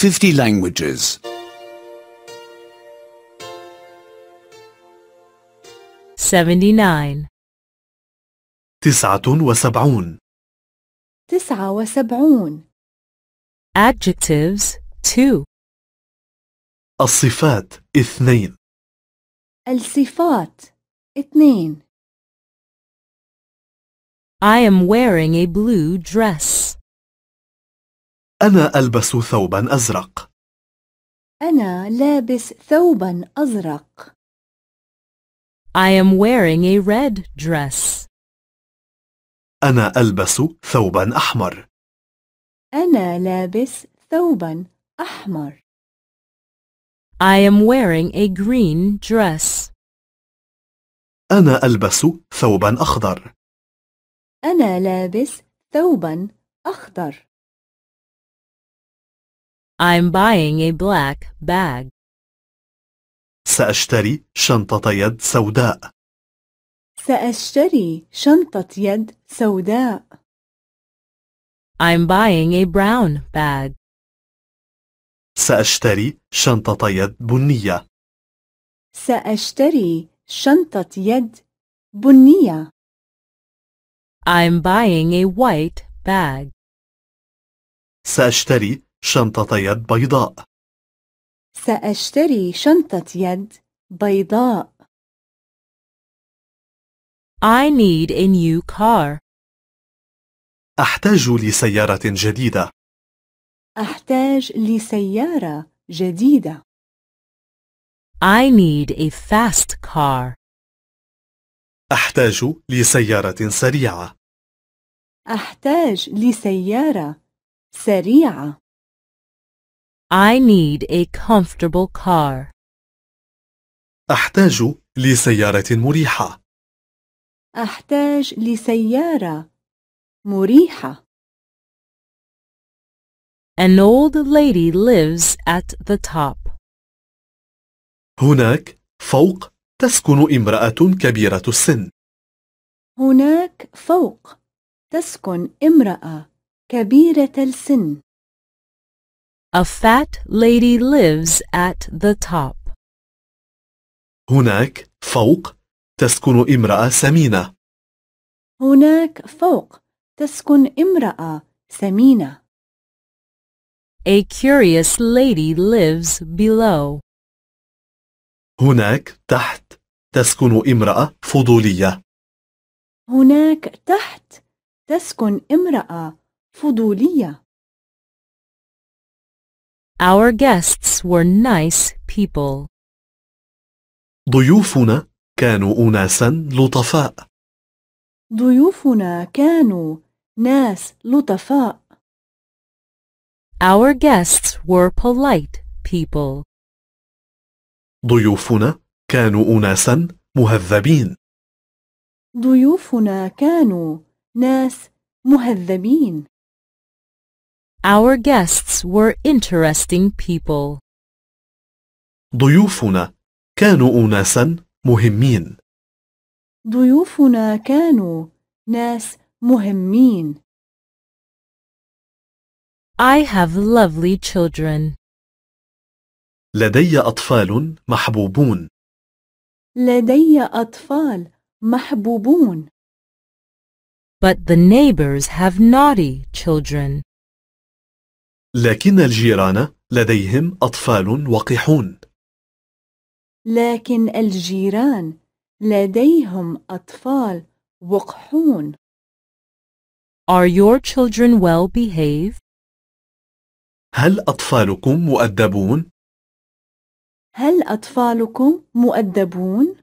50 languages. 79 79 79 Adjectives 2 الصفات اثنين الصفات اثنين I am wearing a blue dress أنا ألبس ثوبا أزرق أنا لابس ثوبا أزرق I am wearing a red dress. أنا ألبس ثوبا أحمر. أنا لابس ثوبا أحمر. I am wearing a green dress. أنا ألبس ثوبا أخضر. أنا لابس ثوبا أخضر. I'm buying a black bag. سأشتري شنطة يد سوداء. سأشتري شنطة يد سوداء. I'm buying a brown bag. سأشتري شنطة يد بنية. سأشتري شنطة يد بنية. I'm buying a white bag. سأشتري شنطة يد بيضاء سأشتري شنطة يد بيضاء I need a new car. أحتاج لسيارة جديدة. أحتاج لسيارة جديدة. I need a fast car. أحتاج لسيارة سريعة. أحتاج لسيارة سريعة. I need a comfortable car. أحتاج لسيارة مريحة. أحتاج لسيارة مريحة. An old lady lives at the top. هناك فوق تسكن امرأة كبيرة السن. هناك فوق تسكن امرأة كبيرة السن. A fat lady lives at the top. هناك فوق تسكن امرأة سمينة. هناك فوق تسكن امرأة سمينة. A curious lady lives below. هناك تحت تسكن امرأة فضولية. هناك تحت تسكن امرأة فضولية. Our guests were nice people. ضيوفنا كانوا أناسا لطفاء. ضيوفنا كانوا ناس لطفاء. Our guests were polite people. ضيوفنا كانوا أناسا مهذبين. ضيوفنا كانوا ناس مهذبين. Our guests were interesting people. ضيوفنا كانوا أناسا مهمين. ضيوفنا كانوا ناس مهمين. I have lovely children. لدي أطفال محبوبون. لدي أطفال محبوبون. But the neighbors have naughty children. لكن الجيران لديهم أطفال وقحون لكن الجيران لديهم أطفال وقحون Are your children well behaved? هل أطفالكم مؤدبون؟ هل أطفالكم مؤدبون؟